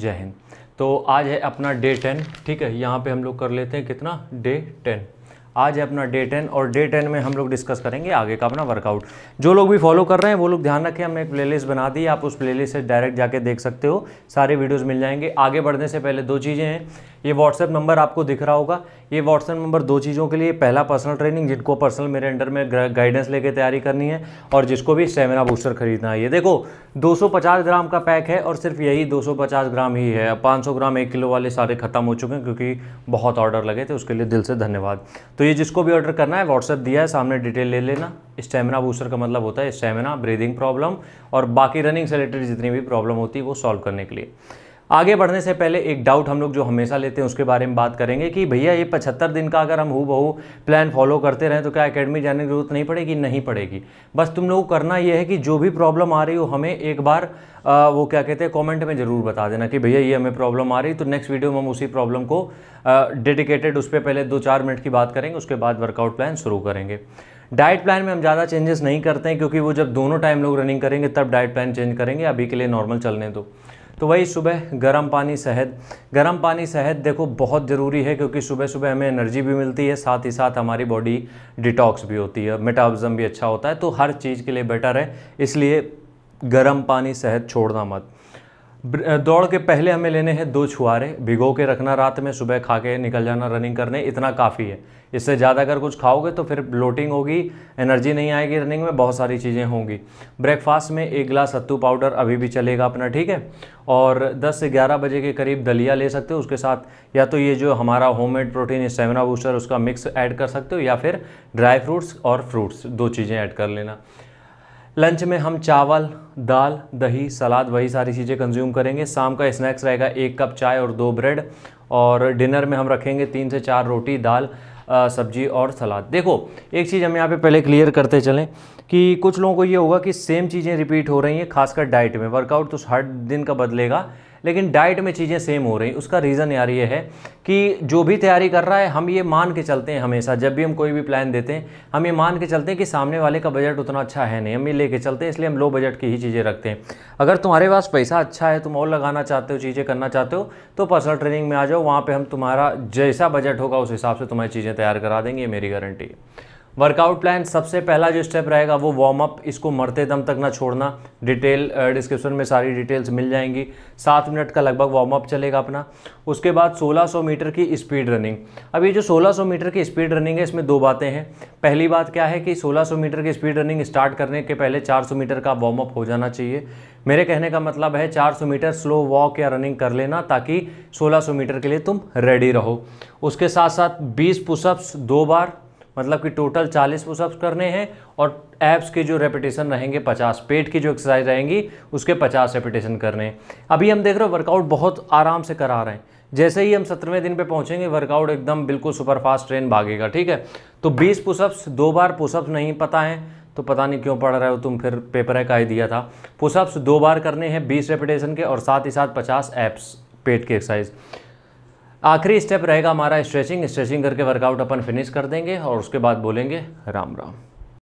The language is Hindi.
जय हिंद तो आज है अपना डे टेन ठीक है यहाँ पे हम लोग कर लेते हैं कितना डे टेन आज है अपना डे टेन और डे टेन में हम लोग डिस्कस करेंगे आगे का अपना वर्कआउट जो लोग भी फॉलो कर रहे हैं वो लोग ध्यान रखें हमने एक प्लेलिस्ट बना दी आप उस प्लेलिस्ट से डायरेक्ट जाके देख सकते हो सारे वीडियोस मिल जाएंगे आगे बढ़ने से पहले दो चीज़ें हैं ये व्हाट्सएप नंबर आपको दिख रहा होगा ये व्हाट्सएप नंबर दो चीज़ों के लिए पहला पर्सनल ट्रेनिंग जिनको पर्सनल मेरे अंडर में गाइडेंस लेके तैयारी करनी है और जिसको भी स्टेमिना बूस्टर खरीदना है ये देखो 250 ग्राम का पैक है और सिर्फ यही 250 ग्राम ही है 500 ग्राम एक किलो वाले सारे ख़त्म हो चुके हैं क्योंकि बहुत ऑर्डर लगे थे उसके लिए दिल से धन्यवाद तो ये जिसको भी ऑर्डर करना है व्हाट्सअप दिया है सामने डिटेल ले लेना स्टेमिना बूस्टर का मतलब होता है स्टेमिना ब्रीदिंग प्रॉब्लम और बाकी रनिंग से रिलेटेड जितनी भी प्रॉब्लम होती है वो सॉल्व करने के लिए आगे बढ़ने से पहले एक डाउट हम लोग जो हमेशा लेते हैं उसके बारे में बात करेंगे कि भैया ये पचहत्तर दिन का अगर हम हु बहू प्लान फॉलो करते रहें तो क्या अकेडमी जाने की जरूरत नहीं पड़ेगी नहीं पड़ेगी बस तुम लोग करना ये है कि जो भी प्रॉब्लम आ रही हो हमें एक बार आ, वो क्या कहते हैं कॉमेंट में ज़रूर बता देना कि भैया ये हमें प्रॉब्लम आ रही तो नेक्स्ट वीडियो में हम उसी प्रॉब्लम को डेडिकेटेड उस पर पहले दो चार मिनट की बात करेंगे उसके बाद वर्कआउट प्लान शुरू करेंगे डाइट प्लान में हम ज़्यादा चेंजेस नहीं करते हैं क्योंकि वो जब दोनों टाइम लोग रनिंग करेंगे तब डाइट प्लान चेंज करेंगे अभी के लिए नॉर्मल चलने दो तो। तो वही सुबह गर्म पानी शहद गर्म पानी शहद देखो बहुत ज़रूरी है क्योंकि सुबह सुबह हमें एनर्जी भी मिलती है साथ ही साथ हमारी बॉडी डिटॉक्स भी होती है मेटाबॉलिज्म भी अच्छा होता है तो हर चीज़ के लिए बेटर है इसलिए गर्म पानी शहद छोड़ना मत दौड़ के पहले हमें लेने हैं दो छुआरे भिगो के रखना रात में सुबह खा के निकल जाना रनिंग करने इतना काफ़ी है इससे ज़्यादा अगर कुछ खाओगे तो फिर ब्लोटिंग होगी एनर्जी नहीं आएगी रनिंग में बहुत सारी चीज़ें होंगी ब्रेकफास्ट में एक गिलास सत्तू पाउडर अभी भी चलेगा अपना ठीक है और 10 से 11 बजे के करीब दलिया ले सकते हो उसके साथ या तो ये जो हमारा मेड प्रोटीन स्टेमिना बूस्टर उसका मिक्स ऐड कर सकते हो या फिर ड्राई फ्रूट्स और फ्रूट्स दो चीज़ें ऐड कर लेना लंच में हम चावल दाल दही सलाद वही सारी चीज़ें कंज्यूम करेंगे शाम का स्नैक्स रहेगा एक कप चाय और दो ब्रेड और डिनर में हम रखेंगे तीन से चार रोटी दाल सब्जी और सलाद देखो एक चीज़ हम यहाँ पे पहले क्लियर करते चलें कि कुछ लोगों को ये होगा कि सेम चीज़ें रिपीट हो रही हैं खासकर डाइट में वर्कआउट तो हर दिन का बदलेगा लेकिन डाइट में चीज़ें सेम हो रही उसका रीज़न यार ये है कि जो भी तैयारी कर रहा है हम ये मान के चलते हैं हमेशा जब भी हम कोई भी प्लान देते हैं हम ये मान के चलते हैं कि सामने वाले का बजट उतना अच्छा है नहीं हम ये लेके चलते हैं इसलिए हम लो बजट की ही चीज़ें रखते हैं अगर तुम्हारे पास पैसा अच्छा है तुम और लगाना चाहते हो चीज़ें करना चाहते हो तो पर्सनल ट्रेनिंग में आ जाओ वहाँ पर हम तुम्हारा जैसा बजट होगा उस हिसाब से तुम्हारी चीज़ें तैयार करा देंगे ये मेरी गारंटी है वर्कआउट प्लान सबसे पहला जो स्टेप रहेगा वो वार्म अप इसको मरते दम तक ना छोड़ना डिटेल डिस्क्रिप्शन में सारी डिटेल्स मिल जाएंगी सात मिनट का लगभग वार्म अप चलेगा अपना उसके बाद 1600 मीटर की स्पीड रनिंग अब ये जो 1600 मीटर की स्पीड रनिंग है इसमें दो बातें हैं पहली बात क्या है कि 1600 मीटर की स्पीड रनिंग स्टार्ट करने के पहले 400 मीटर का वार्म अप हो जाना चाहिए मेरे कहने का मतलब है 400 मीटर स्लो वॉक या रनिंग कर लेना ताकि 1600 मीटर के लिए तुम रेडी रहो उसके साथ साथ 20 पुशअप्स दो बार मतलब कि टोटल 40 पुशअप्स करने हैं और एप्स के जो रेपिटेशन रहेंगे 50 पेट की जो एक्सरसाइज रहेंगी उसके 50 रेपिटेशन करने हैं अभी हम देख रहे हो वर्कआउट बहुत आराम से करा रहे हैं जैसे ही हम सत्रहवें दिन पे पहुंचेंगे वर्कआउट एकदम बिल्कुल सुपर फास्ट ट्रेन भागेगा ठीक है तो बीस पुशअप्स दो बार पुशअप्स नहीं पता है तो पता नहीं क्यों पढ़ रहे हो तुम फिर पेपर है का ही दिया था पुशअप्स दो बार करने हैं बीस रेपिटेशन के और साथ ही साथ पचास एप्स पेट की एक्सरसाइज आखिरी स्टेप रहेगा हमारा स्ट्रेचिंग स्ट्रेचिंग करके वर्कआउट अपन फिनिश कर देंगे और उसके बाद बोलेंगे राम राम